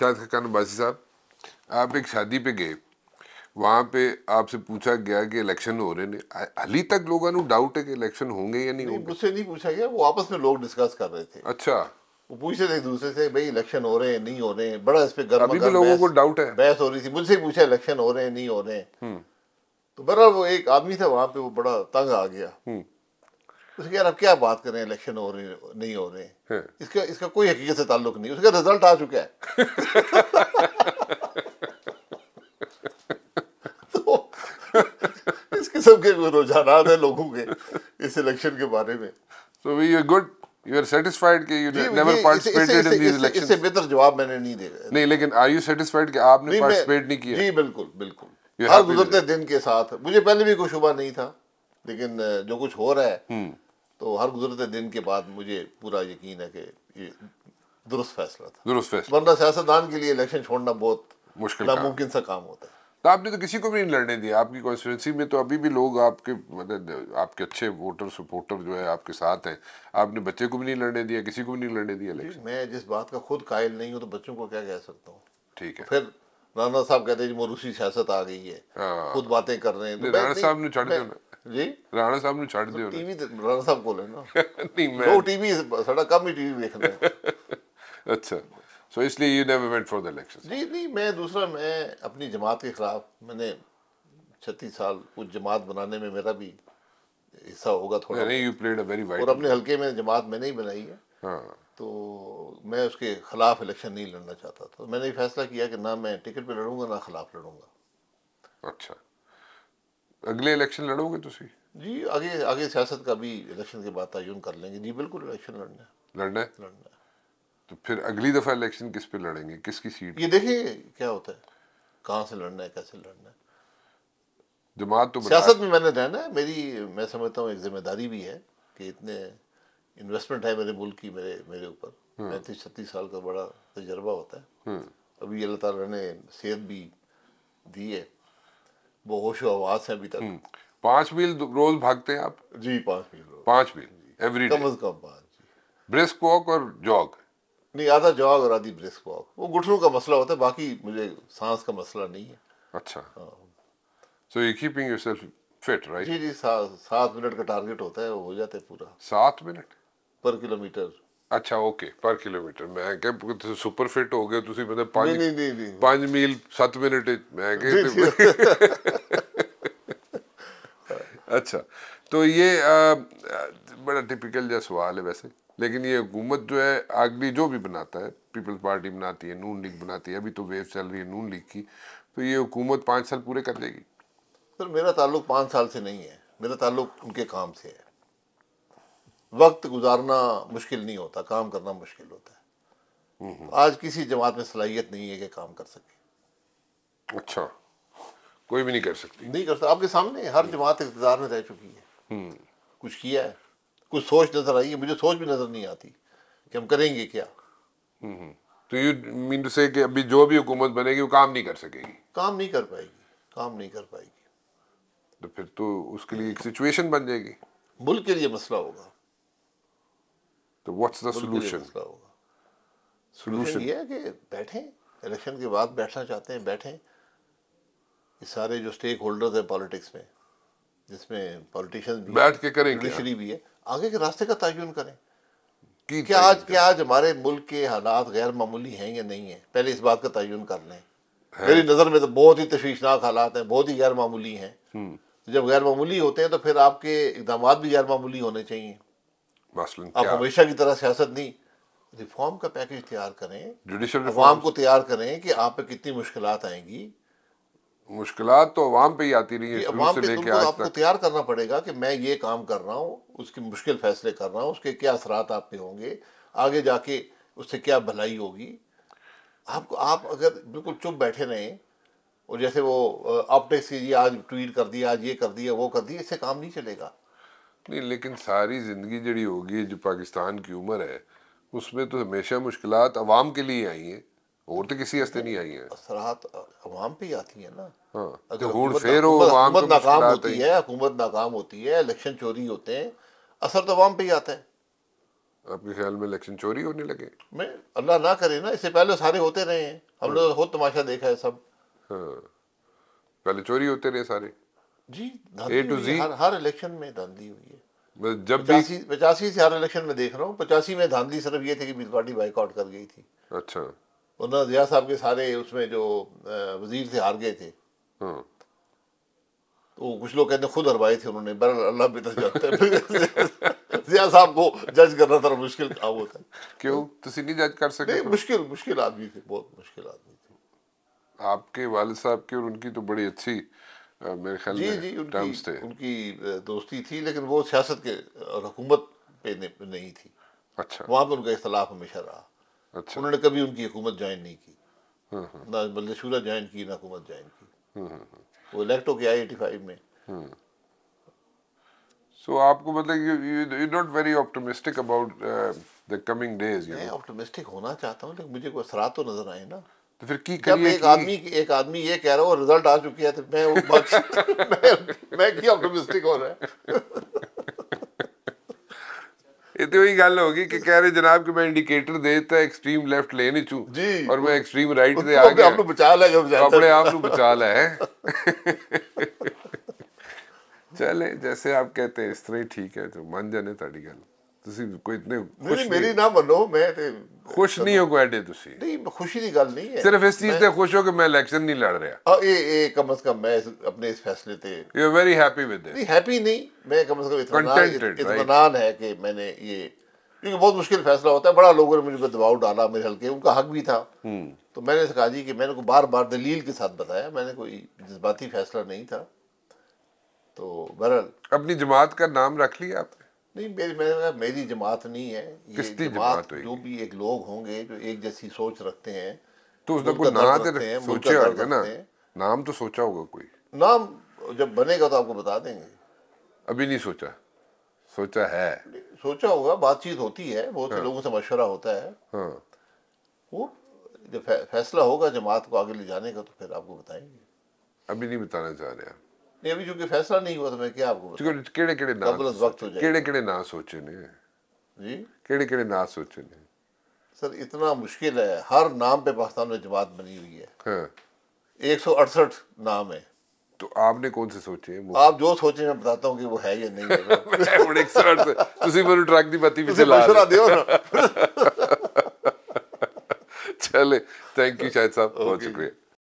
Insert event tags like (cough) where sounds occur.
शायद खकान अब्बासी साहब आप एक शादी पे गए वहाँ पे आपसे पूछा गया कि इलेक्शन हो रहे हैं अली तक लोगों को डाउट है कि इलेक्शन होंगे या नहीं होंगे मुझसे नहीं पूछा गया वो आपस में लोग डिस्कस कर रहे थे अच्छा वो पूछ रहे थे दूसरे से भाई इलेक्शन हो रहे हैं नहीं हो रहे हैं बड़ा इस पे गर्म अभी भी लोगों को डाउट है बहस हो रही थी मुझसे पूछा इलेक्शन हो रहे हैं नहीं हो रहे हैं हम्म। तो बड़ा वो एक आदमी था वहाँ पे वो बड़ा तंग आ गया हम्म। उसके यार अब क्या बात करें इलेक्शन हो रहे नहीं हो रहे हाँ। इसका इसका कोई हकीकत से ताल्लुक नहीं उसका रिजल्ट आ चुका है (laughs) तो इस किस्म के रुझान है लोगों के इस इलेक्शन के बारे में so we are good you are satisfied कि you never participated in these elections इससे बेहतर जवाब मैंने नहीं दे नहीं लेकिन आर यू सेटिस्फाइड कि आपने पार्टिसिपेट नहीं किया जी बिल्कुल बिल्कुल हर गुजरते दिन के साथ मुझे पहले भी कोई शुबा नहीं था लेकिन जो कुछ हो रहा है हम्म। तो हर गुजरते दिन के बाद मुझे पूरा यकीन है कि ये दुरुस्त फैसला था दुरुस्त फैसला वरना सियासतदान के लिए इलेक्शन छोड़ना बहुत मुश्किल नामुमकिन सा काम होता है तो आपने तो किसी को भी नहीं लड़ने दिया आपकी कॉन्स्टिट्यूंसी में तो अभी भी लोग आपके मतलब आपके अच्छे वोटर सपोर्टर जो है आपके साथ हैं आपने बच्चे को भी नहीं लड़ने दिया किसी को भी नहीं लड़ने दिया लेकिन मैं जिस बात का खुद कायल नहीं हूँ तो बच्चों को क्या कह सकता हूँ ठीक है फिर राणा साहब कहते हैं जी मोरूसी सियासत आ गई है हाँ। खुद बातें कर रहे हैं राणा तो साहब ने चढ़ सो (laughs) (laughs) अच्छा। इसलिए you never went for the election जी नहीं मैं दूसरा मैं अपनी जमात के खिलाफ मैंने छत्तीस साल जमात बनाने में मेरा भी हिस्सा होगा थोड़ा नहीं यू प्लेड अ वेरी और अपने हल्के में जमात मैंने ही बनाई है हाँ। तो मैं उसके खिलाफ इलेक्शन नहीं लड़ना चाहता था मैंने फैसला किया कि ना मैं टिकट पे लड़ूंगा ना खिलाफ लड़ूंगा अच्छा अगले इलेक्शन लड़ोगे ਤੁਸੀਂ जी आगे आगे सियासत का भी इलेक्शन के बाद तयन कर लेंगे जी बिल्कुल इलेक्शन लड़ना है लड़ना है लड़ना है तो फिर अगली दफ़ा इलेक्शन किस पे लड़ेंगे किसकी सीट ये देखिए क्या होता है कहाँ से लड़ना है कैसे लड़ना है जमात तो सियासत में मैंने रहना है मेरी मैं समझता हूँ एक जिम्मेदारी भी है कि इतने इन्वेस्टमेंट है मेरे मुल्क की मेरे मेरे ऊपर हम्म। पैंतीस छत्तीस साल का बड़ा तजर्बा होता है हम्म। अभी अल्लाह तला ने सेहत भी दी है वो होश आवाज है अभी तक हम्म। पांच मील रोज भागते हैं आप जी पांच मील रोज पांच मील एवरी कम अज कम पांच ब्रिस्क वॉक और जॉग नहीं आधा जॉग और आधी ब्रिस्क वॉक वो घुटनों का मसला होता है बाकी मुझे सांस का मसला नहीं है अच्छा so you keeping yourself fit right जी जी सात मिनट का टारगेट होता है वो हो जाते पूरा सात मिनट पर किलोमीटर अच्छा ओके पर किलोमीटर मैं ਕਿਹਾ सुपर फिट हो गए ਗਏ ਤੁਸੀਂ ਮਤਲਬ 5 मील ਨਹੀਂ ਨਹੀਂ 5 7 ਮਿੰਟ ਮੈਂ अच्छा तो ये आ, बड़ा टिपिकल जैसा सवाल है वैसे लेकिन ये हुकूमत जो है आगली जो भी बनाता है पीपल्स पार्टी बनाती है नून लीग बनाती है अभी तो वेव चल रही है नून लीग की तो ये हुकूमत पाँच साल पूरे कर देगी सर मेरा ताल्लुक पाँच साल से नहीं है मेरा ताल्लुक उनके काम से है वक्त गुजारना मुश्किल नहीं होता काम करना मुश्किल होता है तो आज किसी जमात में सलाहियत नहीं है कि काम कर सके अच्छा कोई भी नहीं कर सकती नहीं कर सकता आपके सामने हर हम्म। जमात इंतजार में रह चुकी है हम्म। कुछ किया है कुछ सोच नजर आई है मुझे सोच भी नजर नहीं आती कि हम करेंगे क्या तो यू मीन टू से कि अभी जो भी हुकूमत बनेगी वो काम नहीं कर सकेगी काम नहीं कर पाएगी काम नहीं कर पाएगी तो फिर तो उसके लिए एक सिचुएशन बन जाएगी मुल्क के लिए मसला होगा तो व्हाट्स द सोल्यूशन सॉल्यूशन ये है कि बैठें इलेक्शन के बाद बैठना चाहते हैं बैठें ये सारे जो स्टेक होल्डर्स हैं पॉलिटिक्स में जिसमें पॉलिटिशियन भी बैठ के करें जुडिशरी भी है आगे के रास्ते का तयन करें कि क्या आज क्या आज हमारे मुल्क के हालात गैर मामूली हैं या नहीं है पहले इस बात का तयन कर लें मेरी नज़र में तो बहुत ही तशवीशनाक हालात हैं बहुत ही गैर मामूली हैं हम्म। जब गैर मामूली होते हैं तो फिर आपके इकदाम भी गैर मामूली होने चाहिए आप हमेशा की तरह सियासत नहीं रिफॉर्म का पैकेज तैयार करें जुडिशल रिफॉर्म को तैयार करें कि आप पे कितनी मुश्किल आएंगी मुश्किल तो अवाम पे ही आती रही है अवाम से लेके आपको तैयार करना पड़ेगा कि मैं ये काम कर रहा हूँ उसके मुश्किल फैसले कर रहा हूँ उसके क्या असरात आप पे होंगे आगे जाके उससे क्या भलाई होगी आपको आप अगर बिल्कुल चुप बैठे रहें और जैसे वो ऑप्टेक्स की आज ट्वीट कर दिया आज ये कर दिया वो कर दिया इससे काम नहीं चलेगा नहीं लेकिन सारी ज़िंदगी जड़ी होगी जो पाकिस्तान की उम्र है उसमें तो हमेशा मुश्किल आवाम के लिए आई है और तो किसी हस्ते नहीं आई असरात अवाम पे आती है ना हाँ नाकाम होती है हुकूमत नाकाम होती है इलेक्शन चोरी होते हैं असर तो अवाम पे ही आता है आपके ख्याल में इलेक्शन चोरी होने लगे मैं अल्लाह ना करे ना इससे पहले सारे होते रहे हैं हमने बहुत हाँ। तो तमाशा देखा है सब हाँ पहले चोरी होते रहे सारे जी ए to ji her, her election में धांधली हुई है मतलब जब पचासी पचासी से हर इलेक्शन में देख रहा हूँ पचासी में धांधली सिर्फ ये थी कि बीस पार्टी बाइकआउट कर गई थी अच्छा उन्होंने जिया साहब के सारे उसमें जो वजीर थे हार गए थे हाँ। तो कुछ लोग कहते खुद हरवाए थे उन्होंने बहर अल्लाह बेहतर जानते जिया साहब को जज करना था मुश्किल काम होता है क्यों तुम नहीं जज कर सकते तो? मुश्किल मुश्किल आदमी थे बहुत मुश्किल आदमी थे आपके वाले साहब की और उनकी तो बड़ी अच्छी मेरे ख्याल जी जी उनकी थे। उनकी दोस्ती थी लेकिन वो सियासत के और हुकूमत पे नहीं थी अच्छा वहाँ पर उनका इख्तलाफ हमेशा रहा अच्छा उन्होंने कभी उनकी हुकूमत ज्वाइन नहीं की हम्म, हम्म। ना बल्दशूरा ज्वाइन की ना हुकूमत ज्वाइन की हम्म, वो इलेक्ट हो गया एटी फाइव में सो आपको मतलब you not very optimistic about the coming days मैं ऑप्टोमिस्टिक होना चाहता हूँ लेकिन मुझे कोई असरा तो नजर आए ना तो फिर की जब एक आदमी एक आदमी ये कह रहा हो रिजल्ट आ चुकी है तो मैं वो (laughs) मैं, मैं क्यों ऑप्टिमिस्टिक हो रहा है इतनी (laughs) तो वही गल होगी कि कह रहे जनाब कि मैं इंडिकेटर दे देता एक्सट्रीम लेफ्ट ले नहीं चू जी और मैं एक्सट्रीम राइट दे आ गया आपने बचा लिया तो अपने आप को बचा ले है (laughs) चले जैसे आप कहते हैं इस तरह ठीक है तो मान जाने ਤੁਹਾਡੀ गल ਤੁਸੀਂ कोई इतने नहीं, ਮੇਰੀ ਨਾ ਮੰਨੋ ਮੈਂ ਤੇ ਖੁਸ਼ ਨਹੀਂ ਹੋ ਗਏ ਤੁਸੀਂ ਨਹੀਂ ਖੁਸ਼ੀ ਦੀ ਗੱਲ ਨਹੀਂ ਹੈ ਸਿਰਫ ਇਸ ਚੀਜ਼ ਤੇ ਖੁਸ਼ ਹੋ ਕਿ ਮੈਂ ਇਲੈਕਸ਼ਨ ਨਹੀਂ ਲੜ ਰਿਹਾ ਆ कम ਇਹ कम मैं ਕਮ ਮੈਂ ਆਪਣੇ ਇਸ ਫੈਸਲੇ ਤੇ very happy with happy with this ਨਹੀਂ ਹੈਪੀ ਨਹੀਂ ਮੈਂ ਕਮ ਸੇ ਕਮ ਇਤਮਾਨਾਨ ਇਤਮਾਨਾਨ है कि मैंने ये क्योंकि बहुत मुश्किल फैसला होता है बड़ा लोगों ने मुझे दबाव डाला मेरे हल्के उनका हक भी था तो मैंने कहा जी कि मैंने को बार बार दलील के साथ बताया मैंने कोई जज्बाती फैसला नहीं था तो बहरहाल अपनी जमात का नाम रख लिया आप नहीं मेरी मेरा मेरी जमात नहीं है ये जमात जो भी एक लोग होंगे जो एक जैसी सोच रखते हैं तो उसने कोई नाम सोचे होगा ना नाम तो सोचा होगा कोई नाम जब बनेगा तो आपको बता देंगे अभी नहीं सोचा सोचा है सोचा होगा बातचीत होती है बहुत हाँ। लोगों से मशवरा होता है हाँ। वो जब फैसला होगा जमात को आगे ले जाने का तो फिर आपको बताएंगे अभी नहीं बताना चाह रहे आप फैसला नहीं हुआ तो मैं ने सर इतना है हर नाम पे पाकिस्तान में जमात बनी हुई है हाँ। 168 नाम है तो आपने कौन से सोचे आप जो सोचे मैं बताता हूँ है या नहीं है (laughs) (laughs) चले थैंक यू शाहिद साहब बहुत शुक्रिया